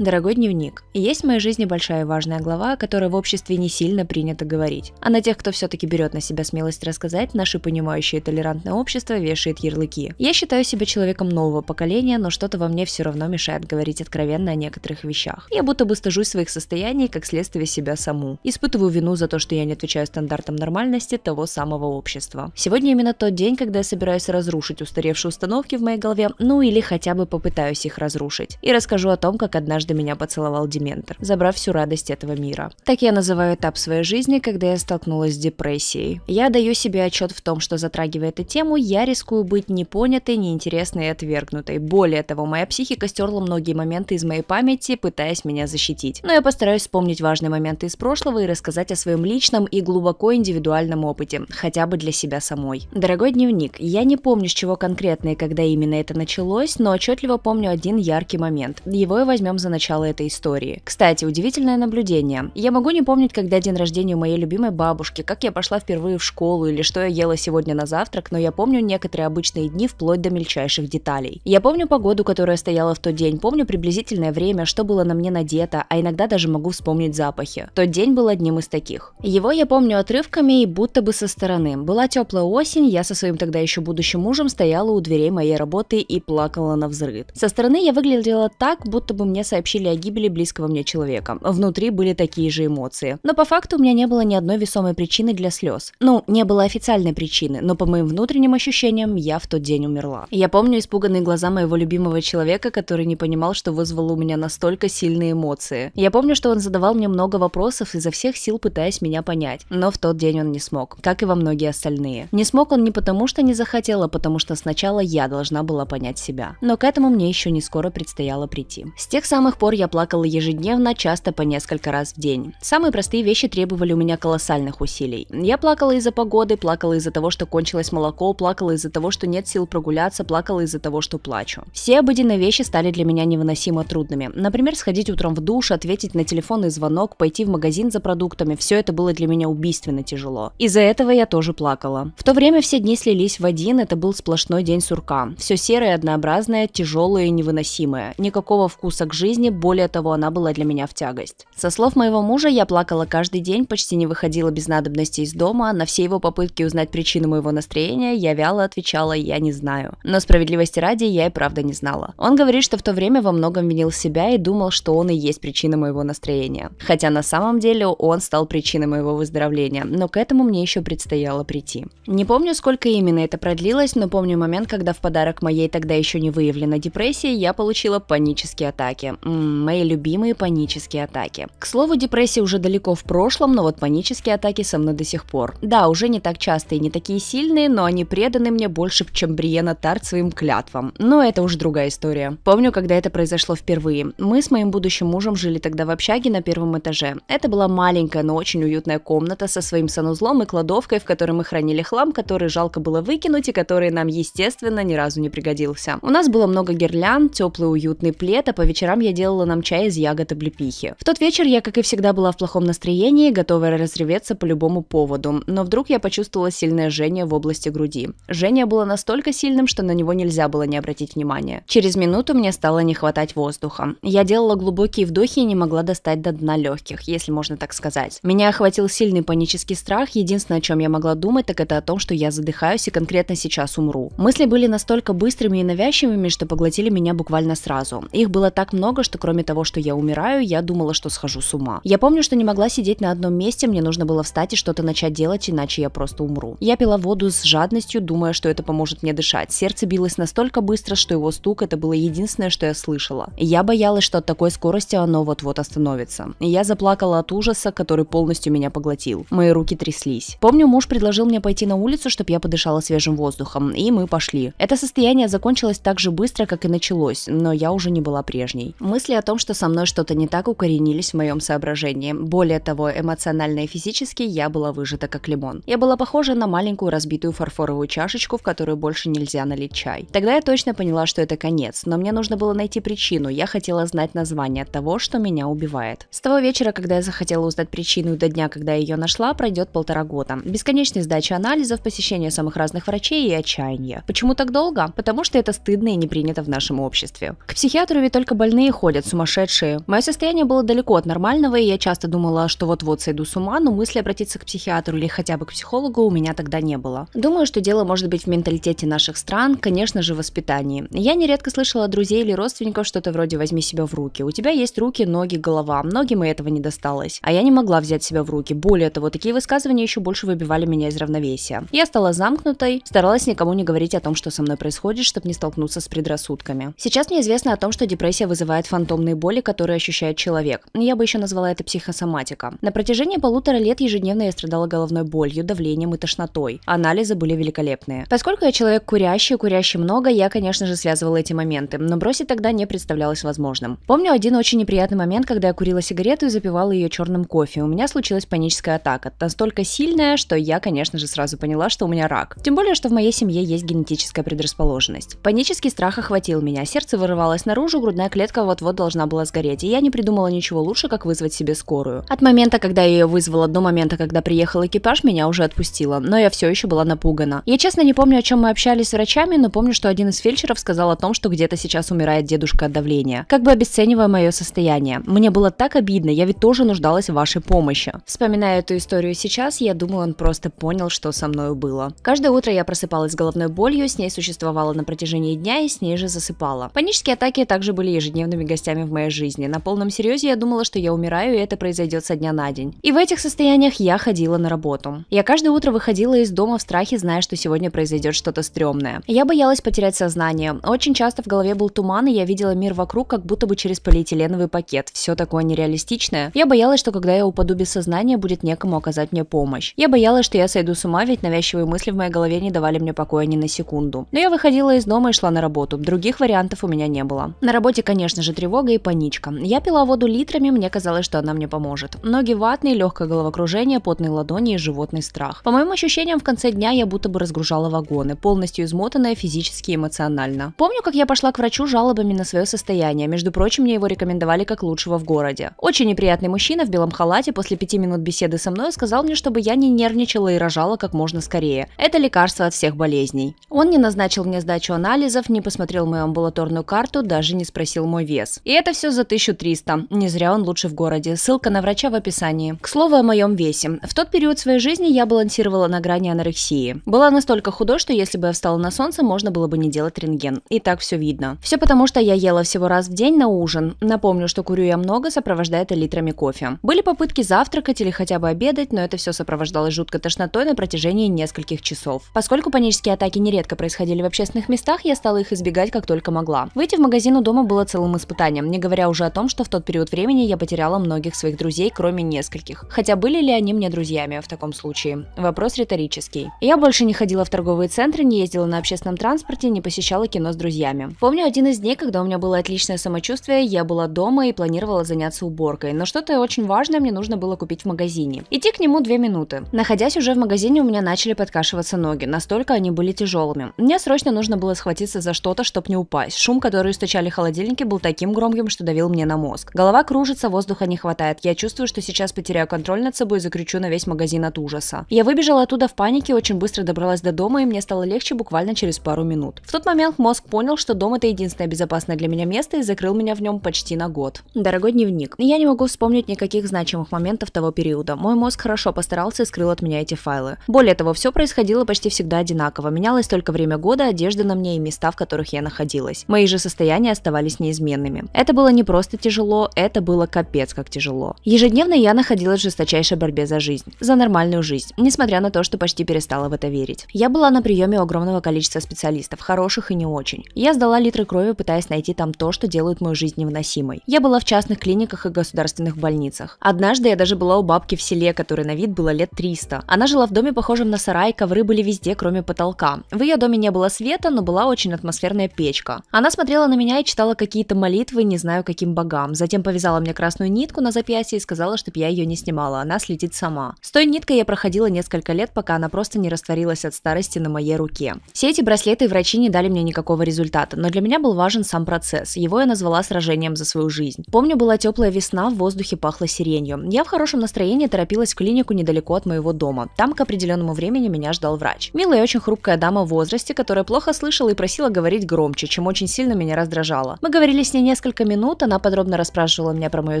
Дорогой дневник, есть в моей жизни большая и важная глава, о которой в обществе не сильно принято говорить. А на тех, кто все-таки берет на себя смелость рассказать, наше понимающее и толерантное общество вешает ярлыки. Я считаю себя человеком нового поколения, но что-то во мне все равно мешает говорить откровенно о некоторых вещах. Я будто бы стажусь своих состояний, как следствие себя саму. Испытываю вину за то, что я не отвечаю стандартам нормальности того самого общества. Сегодня именно тот день, когда я собираюсь разрушить устаревшие установки в моей голове, ну или хотя бы попытаюсь их разрушить. И расскажу о том, как однажды дважды меня поцеловал Дементор, забрав всю радость этого мира. Так я называю этап своей жизни, когда я столкнулась с депрессией. Я даю себе отчет в том, что затрагивая эту тему, я рискую быть непонятой, неинтересной и отвергнутой. Более того, моя психика стерла многие моменты из моей памяти, пытаясь меня защитить. Но я постараюсь вспомнить важные моменты из прошлого и рассказать о своем личном и глубоко индивидуальном опыте, хотя бы для себя самой. Дорогой дневник, я не помню, с чего конкретно и когда именно это началось, но отчетливо помню один яркий момент. Его и возьмем за начало начала этой истории. Кстати, удивительное наблюдение. Я могу не помнить, когда день рождения моей любимой бабушки, как я пошла впервые в школу или что я ела сегодня на завтрак, но я помню некоторые обычные дни вплоть до мельчайших деталей. Я помню погоду, которая стояла в тот день, помню приблизительное время, что было на мне надето, а иногда даже могу вспомнить запахи. Тот день был одним из таких. Его я помню отрывками и будто бы со стороны. Была теплая осень, я со своим тогда еще будущим мужем стояла у дверей моей работы и плакала на взрыв. Со стороны я выглядела так, будто бы мне сообщили сообщили о гибели близкого мне человека. Внутри были такие же эмоции. Но по факту у меня не было ни одной весомой причины для слез. Ну, не было официальной причины, но по моим внутренним ощущениям я в тот день умерла. Я помню испуганные глаза моего любимого человека, который не понимал, что вызвал у меня настолько сильные эмоции. Я помню, что он задавал мне много вопросов, изо всех сил пытаясь меня понять. Но в тот день он не смог, как и во многие остальные. Не смог он не потому, что не захотел, а потому что сначала я должна была понять себя. Но к этому мне еще не скоро предстояло прийти. С тех самых самых пор я плакала ежедневно, часто по несколько раз в день. Самые простые вещи требовали у меня колоссальных усилий. Я плакала из-за погоды, плакала из-за того, что кончилось молоко, плакала из-за того, что нет сил прогуляться, плакала из-за того, что плачу. Все обыденные вещи стали для меня невыносимо трудными. Например, сходить утром в душ, ответить на телефонный звонок, пойти в магазин за продуктами, все это было для меня убийственно тяжело. Из-за этого я тоже плакала. В то время все дни слились в один, это был сплошной день сурка. Все серое, однообразное, тяжелое и невыносимое. Никакого вкуса к жизни, жизни, более того, она была для меня в тягость. Со слов моего мужа, я плакала каждый день, почти не выходила без надобности из дома, на все его попытки узнать причину моего настроения я вяло отвечала «я не знаю». Но справедливости ради я и правда не знала. Он говорит, что в то время во многом винил себя и думал, что он и есть причина моего настроения. Хотя на самом деле он стал причиной моего выздоровления, но к этому мне еще предстояло прийти. Не помню, сколько именно это продлилось, но помню момент, когда в подарок моей тогда еще не выявленной депрессии я получила панические атаки. М-м, мои любимые панические атаки. К слову, депрессия уже далеко в прошлом, но вот панические атаки со мной до сих пор. Да, уже не так часто и не такие сильные, но они преданы мне больше, чем Бриена Тарт своим клятвам. Но это уже другая история. Помню, когда это произошло впервые. Мы с моим будущим мужем жили тогда в общаге на первом этаже. Это была маленькая, но очень уютная комната со своим санузлом и кладовкой, в которой мы хранили хлам, который жалко было выкинуть и который нам, естественно, ни разу не пригодился. У нас было много гирлянд, теплый уютный плед, а по вечерам я наделала нам чай из ягод и облепихи. В тот вечер я, как и всегда, была в плохом настроении, готовая разреветься по любому поводу, но вдруг я почувствовала сильное жжение в области груди. Жжение было настолько сильным, что на него нельзя было не обратить внимания. Через минуту мне стало не хватать воздуха. Я делала глубокие вдохи и не могла достать до дна легких, если можно так сказать. Меня охватил сильный панический страх, единственное, о чем я могла думать, так это о том, что я задыхаюсь и конкретно сейчас умру. Мысли были настолько быстрыми и навязчивыми, что поглотили меня буквально сразу. Их было так много, что что кроме того, что я умираю, я думала, что схожу с ума. Я помню, что не могла сидеть на одном месте, мне нужно было встать и что-то начать делать, иначе я просто умру. Я пила воду с жадностью, думая, что это поможет мне дышать. Сердце билось настолько быстро, что его стук это было единственное, что я слышала. Я боялась, что от такой скорости оно вот-вот остановится. Я заплакала от ужаса, который полностью меня поглотил. Мои руки тряслись. Помню, муж предложил мне пойти на улицу, чтобы я подышала свежим воздухом, и мы пошли. Это состояние закончилось так же быстро, как и началось, но я уже не была прежней. Мы Мысли о том, что со мной что-то не так, укоренились в моем соображении. Более того, эмоционально и физически я была выжата как лимон. Я была похожа на маленькую разбитую фарфоровую чашечку, в которую больше нельзя налить чай. Тогда я точно поняла, что это конец, но мне нужно было найти причину, я хотела знать название того, что меня убивает. С того вечера, когда я захотела узнать причину до дня, когда я ее нашла, пройдет полтора года. Бесконечная сдача анализов, посещение самых разных врачей и отчаяние. Почему так долго? Потому что это стыдно и не принято в нашем обществе. К психиатру ведь только больные ходят ходят сумасшедшие. Мое состояние было далеко от нормального, и я часто думала, что вот-вот сойду с ума, но мысли обратиться к психиатру или хотя бы к психологу у меня тогда не было. Думаю, что дело может быть в менталитете наших стран, конечно же, воспитании. Я нередко слышала от друзей или родственников что-то вроде «возьми себя в руки». У тебя есть руки, ноги, голова. Многим и этого не досталось. А я не могла взять себя в руки. Более того, такие высказывания еще больше выбивали меня из равновесия. Я стала замкнутой, старалась никому не говорить о том, что со мной происходит, чтобы не столкнуться с предрассудками. Сейчас мне известно о том, что депрессия вызывает Фантомные боли, которые ощущает человек. Я бы еще назвала это психосоматика. На протяжении полутора лет ежедневно я страдала головной болью, давлением и тошнотой. Анализы были великолепные. Поскольку я человек курящий, курящий много, я, конечно же, связывала эти моменты, но бросить тогда не представлялось возможным. Помню один очень неприятный момент, когда я курила сигарету и запивала ее черным кофе. У меня случилась паническая атака, настолько сильная, что я, конечно же, сразу поняла, что у меня рак. Тем более, что в моей семье есть генетическая предрасположенность. Панический страх охватил меня, сердце вырывалось наружу, грудная клетка вот вот-вот должна была сгореть, и я не придумала ничего лучше, как вызвать себе скорую. От момента, когда я ее вызвала, до момента, когда приехал экипаж, меня уже отпустило, но я все еще была напугана. Я честно не помню, о чем мы общались с врачами, но помню, что один из фельдшеров сказал о том, что где-то сейчас умирает дедушка от давления, как бы обесценивая мое состояние. Мне было так обидно, я ведь тоже нуждалась в вашей помощи. Вспоминая эту историю сейчас, я думаю, он просто понял, что со мною было. Каждое утро я просыпалась с головной болью, с ней существовала на протяжении дня и с ней же засыпала. Панические атаки также были ежедневными гостями в моей жизни. На полном серьезе я думала, что я умираю, и это произойдет со дня на день. И в этих состояниях я ходила на работу. Я каждое утро выходила из дома в страхе, зная, что сегодня произойдет что-то стрёмное. Я боялась потерять сознание. Очень часто в голове был туман, и я видела мир вокруг, как будто бы через полиэтиленовый пакет. Все такое нереалистичное. Я боялась, что когда я упаду без сознания, будет некому оказать мне помощь. Я боялась, что я сойду с ума, ведь навязчивые мысли в моей голове не давали мне покоя ни на секунду. Но я выходила из дома и шла на работу. Других вариантов у меня не было. На работе, конечно же, тревога и паничка. Я пила воду литрами, мне казалось, что она мне поможет. Ноги ватные, легкое головокружение, потные ладони и животный страх. По моим ощущениям, в конце дня я будто бы разгружала вагоны, полностью измотанная физически и эмоционально. Помню, как я пошла к врачу жалобами на свое состояние. Между прочим, мне его рекомендовали как лучшего в городе. Очень неприятный мужчина в белом халате после пяти минут беседы со мной сказал мне, чтобы я не нервничала и рожала как можно скорее. Это лекарство от всех болезней. Он не назначил мне сдачу анализов, не посмотрел мою амбулаторную карту, даже не спросил мой вес. МЧС. И это все за 1300. Не зря он лучше в городе. Ссылка на врача в описании. К слову о моем весе. В тот период своей жизни я балансировала на грани анорексии. Была настолько худой, что если бы я встала на солнце, можно было бы не делать рентген. И так все видно. Все потому, что я ела всего раз в день на ужин. Напомню, что курю я много, сопровождая это литрами кофе. Были попытки завтракать или хотя бы обедать, но это все сопровождалось жуткой тошнотой на протяжении нескольких часов. Поскольку панические атаки нередко происходили в общественных местах, я стала их избегать как только могла. Выйти в магазин у дома было целым испытанием катанием, не говоря уже о том, что в тот период времени я потеряла многих своих друзей, кроме нескольких. Хотя были ли они мне друзьями в таком случае? Вопрос риторический. Я больше не ходила в торговые центры, не ездила на общественном транспорте, не посещала кино с друзьями. Помню один из дней, когда у меня было отличное самочувствие, я была дома и планировала заняться уборкой, но что-то очень важное мне нужно было купить в магазине. Идти к нему две минуты. Находясь уже в магазине, у меня начали подкашиваться ноги, настолько они были тяжелыми. Мне срочно нужно было схватиться за что-то, чтобы не упасть. Шум, который источали холодильники, был таким, таким громким, что давил мне на мозг. Голова кружится, воздуха не хватает. Я чувствую, что сейчас потеряю контроль над собой и закричу на весь магазин от ужаса. Я выбежала оттуда в панике, очень быстро добралась до дома, и мне стало легче буквально через пару минут. В тот момент мозг понял, что дом это единственное безопасное для меня место и закрыл меня в нем почти на год. Дорогой дневник, я не могу вспомнить никаких значимых моментов того периода. Мой мозг хорошо постарался и скрыл от меня эти файлы. Более того, все происходило почти всегда одинаково. Менялось только время года, одежда на мне и места, в которых я находилась. Мои же состояния оставались неизменными руками. Это было не просто тяжело, это было капец как тяжело. Ежедневно я находилась в жесточайшей борьбе за жизнь, за нормальную жизнь, несмотря на то, что почти перестала в это верить. Я была на приеме у огромного количества специалистов, хороших и не очень. Я сдала литры крови, пытаясь найти там то, что делает мою жизнь невыносимой. Я была в частных клиниках и государственных больницах. Однажды я даже была у бабки в селе, которой на вид было лет 300. Она жила в доме, похожем на сарай, ковры были везде, кроме потолка. В ее доме не было света, но была очень атмосферная печка. Она смотрела на меня и читала какие-то молитвы, молитвы не знаю каким богам. Затем повязала мне красную нитку на запястье и сказала, чтобы я ее не снимала, она слетит сама. С той ниткой я проходила несколько лет, пока она просто не растворилась от старости на моей руке. Все эти браслеты и врачи не дали мне никакого результата, но для меня был важен сам процесс. Его я назвала сражением за свою жизнь. Помню, была теплая весна, в воздухе пахло сиренью. Я в хорошем настроении торопилась в клинику недалеко от моего дома. Там к определенному времени меня ждал врач. Милая и очень хрупкая дама в возрасте, которая плохо слышала и просила говорить громче, чем очень сильно меня раздражало. Мы говорили с ней несколько минут она подробно расспрашивала меня про мое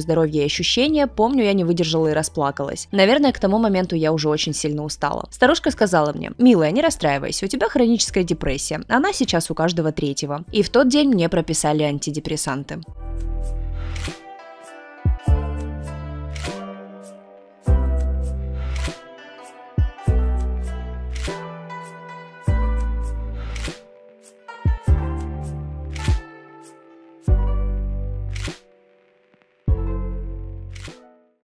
здоровье и ощущения, помню, я не выдержала и расплакалась. Наверное, к тому моменту я уже очень сильно устала. Старушка сказала мне, милая, не расстраивайся, у тебя хроническая депрессия, она сейчас у каждого третьего. И в тот день мне прописали антидепрессанты.